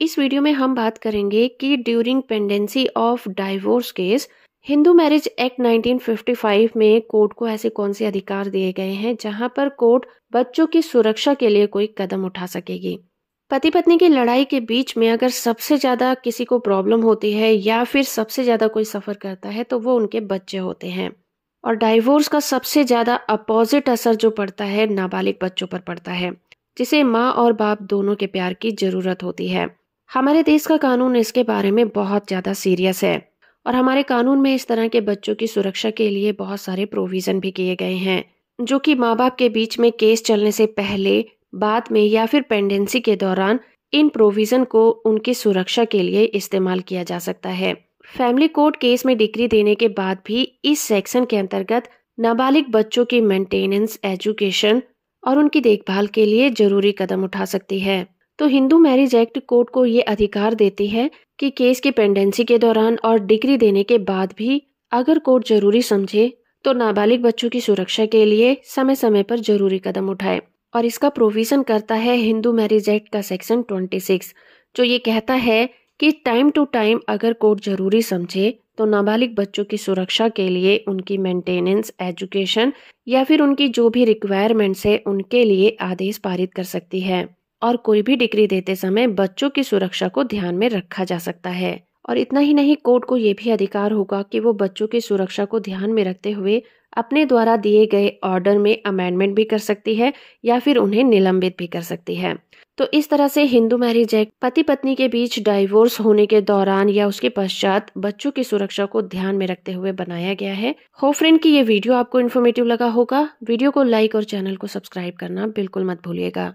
इस वीडियो में हम बात करेंगे कि during pendency of divorce case Hindu marriage act 1955 में कोर्ट को ऐसे कौन से अधिकार दिए गए हैं जहां पर कोर्ट बच्चों की सुरक्षा के लिए कोई कदम उठा सकेगी पति पत्नी की लड़ाई के बीच में अगर सबसे ज़्यादा किसी को प्रॉब्लम होती है या फिर सबसे ज़्यादा कोई सफ़र करता है तो वो उनके बच्चे होते हैं और डाइवोर्स का सबसे ज़्यादा अपोजिट असर जो पड़ता है नाबालिग बच्चों पर पड़ता है जिसे माँ और बाप दोनों के प्यार की ज़रूरत होती है हमारे देश का कानून इसके बारे में बहुत ज़्यादा सीरियस है और हमारे कानून में इस तरह के बच्चों की सुरक्षा के लिए बहुत सारे प्रोविज़न भी किए गए हैं जो कि माँ बाप के बीच में केस चलने से पहले बाद में या फिर पेंडेंसी के दौरान इन प्रोविज़न को उनकी सुरक्षा के लिए इस्तेमाल किया जा सकता है फैमिली कोर्ट केस में डिग्री देने के बाद भी इस सेक्शन के अंतर्गत नाबालिग बच्चों की मेंटेनेंस एजुकेशन और उनकी देखभाल के लिए जरूरी कदम उठा सकती है तो हिंदू मैरिज एक्ट कोर्ट को ये अधिकार देती है कि केस की पेंडेंसी के दौरान और डिग्री देने के बाद भी अगर कोर्ट जरूरी समझे तो नाबालिग बच्चों की सुरक्षा के लिए समय समय पर जरूरी कदम उठाए और इसका प्रोविजन करता है हिंदू मैरिज एक्ट का सेक्शन 26 जो ये कहता है कि टाइम टू टाइम अगर कोर्ट जरूरी समझे तो नाबालिग बच्चों की सुरक्षा के लिए उनकी मेंटेनेंस एजुकेशन या फिर उनकी जो भी रिक्वायरमेंट्स है उनके लिए आदेश पारित कर सकती है और कोई भी डिग्री देते समय बच्चों की सुरक्षा को ध्यान में रखा जा सकता है और इतना ही नहीं कोर्ट को ये भी अधिकार होगा कि वो बच्चों की सुरक्षा को ध्यान में रखते हुए अपने द्वारा दिए गए ऑर्डर में अमेंडमेंट भी कर सकती है या फिर उन्हें निलंबित भी कर सकती है तो इस तरह से हिंदू मैरिज एक्ट पति पत्नी के बीच डाइवोर्स होने के दौरान या उसके पश्चात बच्चों की सुरक्षा को ध्यान में रखते हुए बनाया गया है हो फ्रेंड की ये वीडियो आपको इन्फॉर्मेटिव लगा होगा वीडियो को लाइक और चैनल को सब्सक्राइब करना बिल्कुल मत भूलिएगा